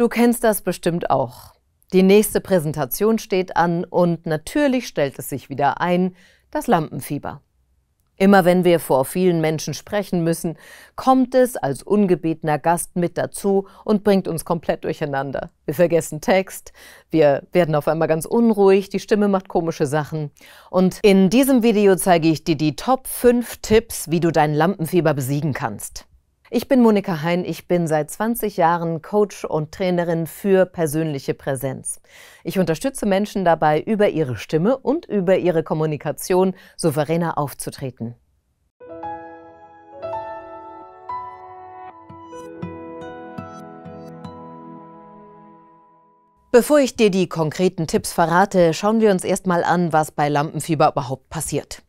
Du kennst das bestimmt auch. Die nächste Präsentation steht an und natürlich stellt es sich wieder ein, das Lampenfieber. Immer wenn wir vor vielen Menschen sprechen müssen, kommt es als ungebetener Gast mit dazu und bringt uns komplett durcheinander. Wir vergessen Text, wir werden auf einmal ganz unruhig, die Stimme macht komische Sachen. Und in diesem Video zeige ich dir die Top 5 Tipps, wie du dein Lampenfieber besiegen kannst. Ich bin Monika Hein, ich bin seit 20 Jahren Coach und Trainerin für persönliche Präsenz. Ich unterstütze Menschen dabei, über ihre Stimme und über ihre Kommunikation souveräner aufzutreten. Bevor ich dir die konkreten Tipps verrate, schauen wir uns erstmal an, was bei Lampenfieber überhaupt passiert.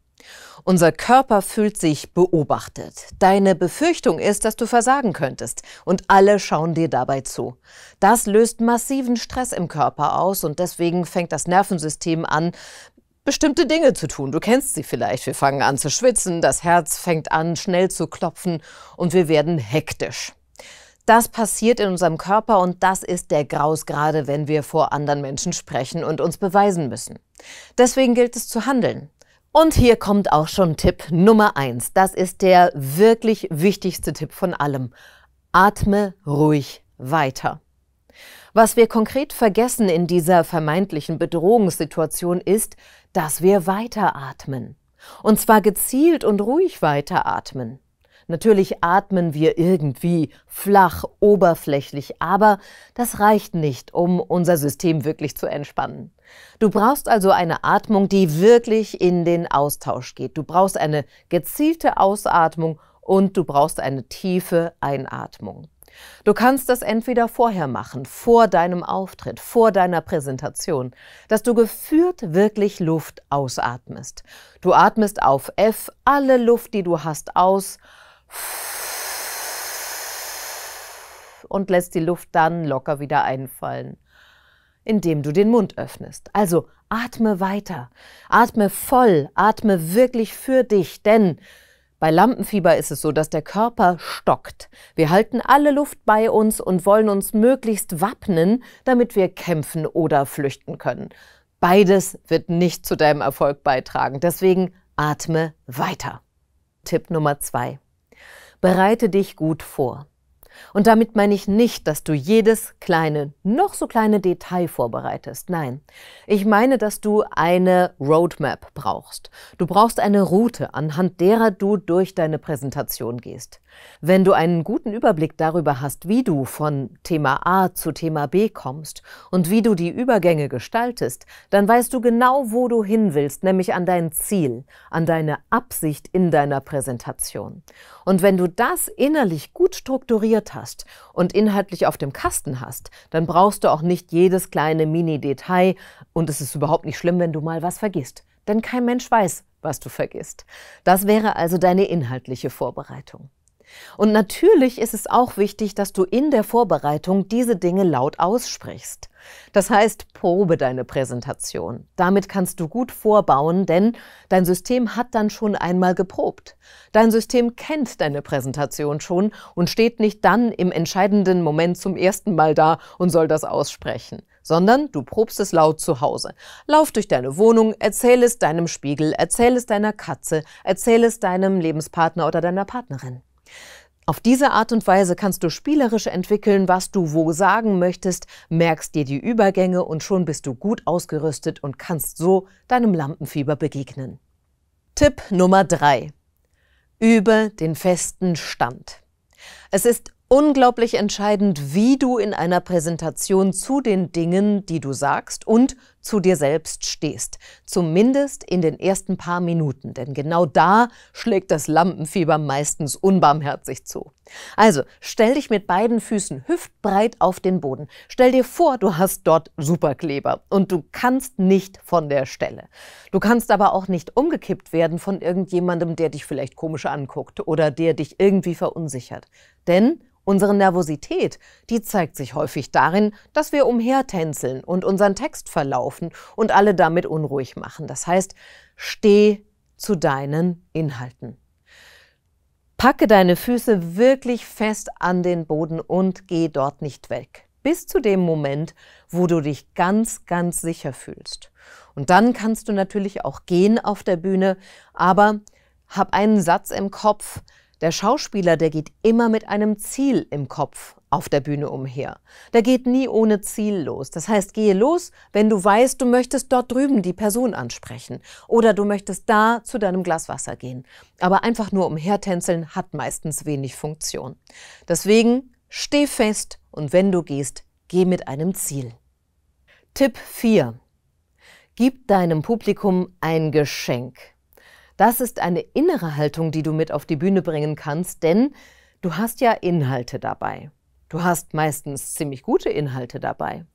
Unser Körper fühlt sich beobachtet. Deine Befürchtung ist, dass du versagen könntest und alle schauen dir dabei zu. Das löst massiven Stress im Körper aus und deswegen fängt das Nervensystem an, bestimmte Dinge zu tun. Du kennst sie vielleicht. Wir fangen an zu schwitzen, das Herz fängt an schnell zu klopfen und wir werden hektisch. Das passiert in unserem Körper und das ist der Graus gerade, wenn wir vor anderen Menschen sprechen und uns beweisen müssen. Deswegen gilt es zu handeln. Und hier kommt auch schon Tipp Nummer eins. Das ist der wirklich wichtigste Tipp von allem. Atme ruhig weiter. Was wir konkret vergessen in dieser vermeintlichen Bedrohungssituation ist, dass wir weiteratmen. Und zwar gezielt und ruhig weiteratmen. Natürlich atmen wir irgendwie flach, oberflächlich, aber das reicht nicht, um unser System wirklich zu entspannen. Du brauchst also eine Atmung, die wirklich in den Austausch geht. Du brauchst eine gezielte Ausatmung und du brauchst eine tiefe Einatmung. Du kannst das entweder vorher machen, vor deinem Auftritt, vor deiner Präsentation, dass du geführt wirklich Luft ausatmest. Du atmest auf F alle Luft, die du hast, aus und lässt die Luft dann locker wieder einfallen, indem du den Mund öffnest. Also atme weiter, atme voll, atme wirklich für dich, denn bei Lampenfieber ist es so, dass der Körper stockt. Wir halten alle Luft bei uns und wollen uns möglichst wappnen, damit wir kämpfen oder flüchten können. Beides wird nicht zu deinem Erfolg beitragen. Deswegen atme weiter. Tipp Nummer 2. Bereite dich gut vor. Und damit meine ich nicht, dass du jedes kleine, noch so kleine Detail vorbereitest. Nein, ich meine, dass du eine Roadmap brauchst. Du brauchst eine Route, anhand derer du durch deine Präsentation gehst. Wenn du einen guten Überblick darüber hast, wie du von Thema A zu Thema B kommst und wie du die Übergänge gestaltest, dann weißt du genau, wo du hin willst, nämlich an dein Ziel, an deine Absicht in deiner Präsentation. Und wenn du das innerlich gut strukturiert hast und inhaltlich auf dem Kasten hast, dann brauchst du auch nicht jedes kleine Mini-Detail und es ist überhaupt nicht schlimm, wenn du mal was vergisst. Denn kein Mensch weiß, was du vergisst. Das wäre also deine inhaltliche Vorbereitung. Und natürlich ist es auch wichtig, dass du in der Vorbereitung diese Dinge laut aussprichst. Das heißt, probe deine Präsentation. Damit kannst du gut vorbauen, denn dein System hat dann schon einmal geprobt. Dein System kennt deine Präsentation schon und steht nicht dann im entscheidenden Moment zum ersten Mal da und soll das aussprechen, sondern du probst es laut zu Hause. Lauf durch deine Wohnung, erzähl es deinem Spiegel, erzähl es deiner Katze, erzähl es deinem Lebenspartner oder deiner Partnerin. Auf diese Art und Weise kannst du spielerisch entwickeln, was du wo sagen möchtest, merkst dir die Übergänge und schon bist du gut ausgerüstet und kannst so deinem Lampenfieber begegnen. Tipp Nummer 3. Über den festen Stand. Es ist unglaublich entscheidend, wie du in einer Präsentation zu den Dingen, die du sagst und zu dir selbst stehst. Zumindest in den ersten paar Minuten, denn genau da schlägt das Lampenfieber meistens unbarmherzig zu. Also stell dich mit beiden Füßen hüftbreit auf den Boden. Stell dir vor, du hast dort Superkleber und du kannst nicht von der Stelle. Du kannst aber auch nicht umgekippt werden von irgendjemandem, der dich vielleicht komisch anguckt oder der dich irgendwie verunsichert. Denn Unsere Nervosität, die zeigt sich häufig darin, dass wir umhertänzeln und unseren Textverlauf verkaufen und alle damit unruhig machen. Das heißt, steh zu deinen Inhalten. Packe deine Füße wirklich fest an den Boden und geh dort nicht weg. Bis zu dem Moment, wo du dich ganz, ganz sicher fühlst. Und dann kannst du natürlich auch gehen auf der Bühne, aber hab einen Satz im Kopf. Der Schauspieler, der geht immer mit einem Ziel im Kopf auf der Bühne umher. Da geht nie ohne Ziel los. Das heißt, gehe los, wenn du weißt, du möchtest dort drüben die Person ansprechen oder du möchtest da zu deinem Glas Wasser gehen. Aber einfach nur umhertänzeln hat meistens wenig Funktion. Deswegen steh fest und wenn du gehst, geh mit einem Ziel. Tipp 4. Gib deinem Publikum ein Geschenk. Das ist eine innere Haltung, die du mit auf die Bühne bringen kannst, denn du hast ja Inhalte dabei. Du hast meistens ziemlich gute Inhalte dabei.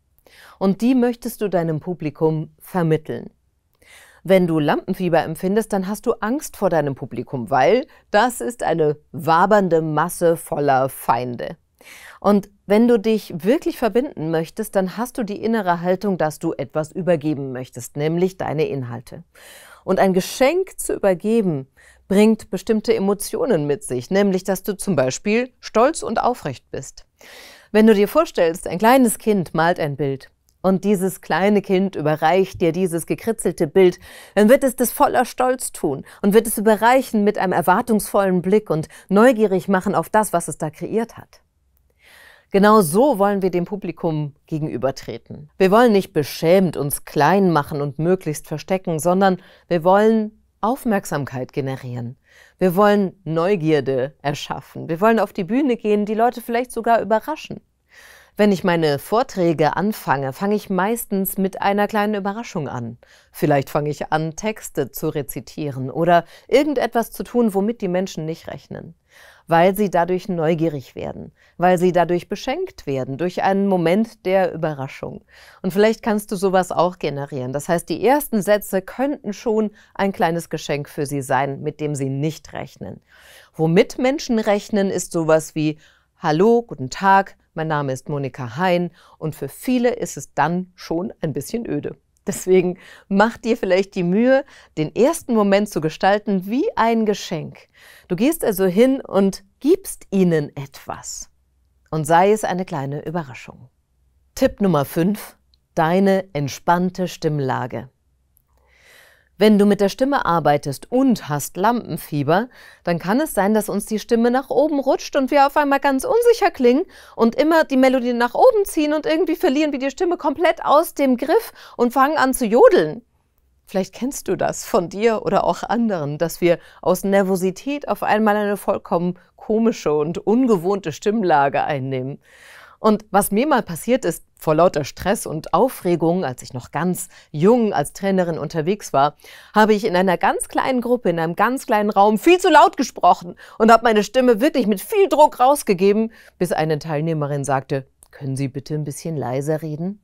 Und die möchtest du deinem Publikum vermitteln. Wenn du Lampenfieber empfindest, dann hast du Angst vor deinem Publikum, weil das ist eine wabernde Masse voller Feinde. Und wenn du dich wirklich verbinden möchtest, dann hast du die innere Haltung, dass du etwas übergeben möchtest, nämlich deine Inhalte. Und ein Geschenk zu übergeben bringt bestimmte Emotionen mit sich, nämlich dass du zum Beispiel stolz und aufrecht bist. Wenn du dir vorstellst, ein kleines Kind malt ein Bild und dieses kleine Kind überreicht dir dieses gekritzelte Bild, dann wird es das voller Stolz tun und wird es überreichen mit einem erwartungsvollen Blick und neugierig machen auf das, was es da kreiert hat. Genau so wollen wir dem Publikum gegenübertreten. Wir wollen nicht beschämt uns klein machen und möglichst verstecken, sondern wir wollen Aufmerksamkeit generieren. Wir wollen Neugierde erschaffen. Wir wollen auf die Bühne gehen, die Leute vielleicht sogar überraschen. Wenn ich meine Vorträge anfange, fange ich meistens mit einer kleinen Überraschung an. Vielleicht fange ich an, Texte zu rezitieren oder irgendetwas zu tun, womit die Menschen nicht rechnen. Weil sie dadurch neugierig werden, weil sie dadurch beschenkt werden, durch einen Moment der Überraschung. Und vielleicht kannst du sowas auch generieren. Das heißt, die ersten Sätze könnten schon ein kleines Geschenk für sie sein, mit dem sie nicht rechnen. Womit Menschen rechnen, ist sowas wie Hallo, guten Tag, mein Name ist Monika Hein und für viele ist es dann schon ein bisschen öde. Deswegen mach dir vielleicht die Mühe, den ersten Moment zu gestalten wie ein Geschenk. Du gehst also hin und gibst ihnen etwas. Und sei es eine kleine Überraschung. Tipp Nummer 5. Deine entspannte Stimmlage. Wenn du mit der Stimme arbeitest und hast Lampenfieber, dann kann es sein, dass uns die Stimme nach oben rutscht und wir auf einmal ganz unsicher klingen und immer die Melodie nach oben ziehen und irgendwie verlieren wir die Stimme komplett aus dem Griff und fangen an zu jodeln. Vielleicht kennst du das von dir oder auch anderen, dass wir aus Nervosität auf einmal eine vollkommen komische und ungewohnte Stimmlage einnehmen. Und was mir mal passiert ist, vor lauter Stress und Aufregung, als ich noch ganz jung als Trainerin unterwegs war, habe ich in einer ganz kleinen Gruppe, in einem ganz kleinen Raum viel zu laut gesprochen und habe meine Stimme wirklich mit viel Druck rausgegeben, bis eine Teilnehmerin sagte, können Sie bitte ein bisschen leiser reden?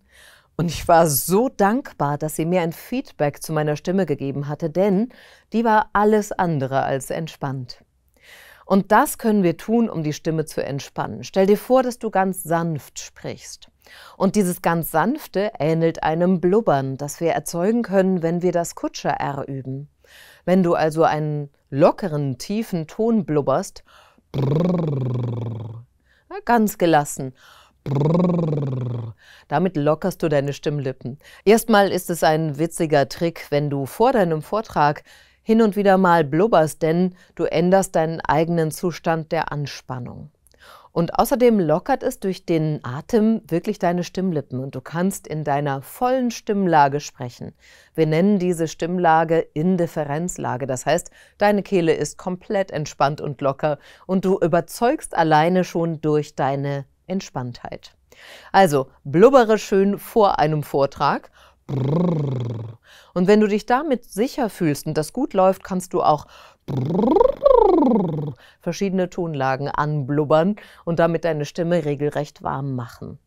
Und ich war so dankbar, dass sie mir ein Feedback zu meiner Stimme gegeben hatte, denn die war alles andere als entspannt. Und das können wir tun, um die Stimme zu entspannen. Stell dir vor, dass du ganz sanft sprichst. Und dieses ganz sanfte ähnelt einem Blubbern, das wir erzeugen können, wenn wir das Kutscher R üben. Wenn du also einen lockeren, tiefen Ton blubberst, ganz gelassen. Damit lockerst du deine Stimmlippen. Erstmal ist es ein witziger Trick, wenn du vor deinem Vortrag hin und wieder mal blubberst, denn du änderst deinen eigenen Zustand der Anspannung. Und außerdem lockert es durch den Atem wirklich deine Stimmlippen und du kannst in deiner vollen Stimmlage sprechen. Wir nennen diese Stimmlage Indifferenzlage. Das heißt, deine Kehle ist komplett entspannt und locker und du überzeugst alleine schon durch deine Entspanntheit. Also blubbere schön vor einem Vortrag und wenn du dich damit sicher fühlst und das gut läuft, kannst du auch verschiedene Tonlagen anblubbern und damit deine Stimme regelrecht warm machen.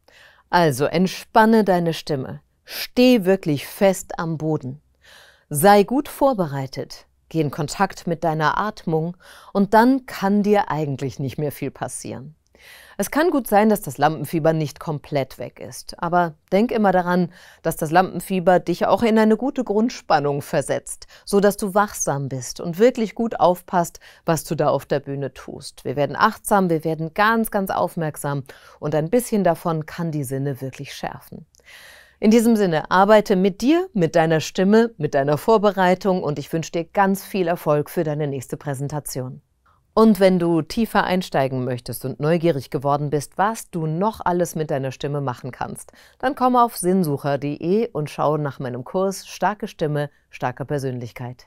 Also entspanne deine Stimme. Steh wirklich fest am Boden. Sei gut vorbereitet. Geh in Kontakt mit deiner Atmung und dann kann dir eigentlich nicht mehr viel passieren. Es kann gut sein, dass das Lampenfieber nicht komplett weg ist, aber denk immer daran, dass das Lampenfieber dich auch in eine gute Grundspannung versetzt, so dass du wachsam bist und wirklich gut aufpasst, was du da auf der Bühne tust. Wir werden achtsam, wir werden ganz ganz aufmerksam und ein bisschen davon kann die Sinne wirklich schärfen. In diesem Sinne, arbeite mit dir, mit deiner Stimme, mit deiner Vorbereitung und ich wünsche dir ganz viel Erfolg für deine nächste Präsentation. Und wenn du tiefer einsteigen möchtest und neugierig geworden bist, was du noch alles mit deiner Stimme machen kannst, dann komm auf sinnsucher.de und schau nach meinem Kurs Starke Stimme, starke Persönlichkeit.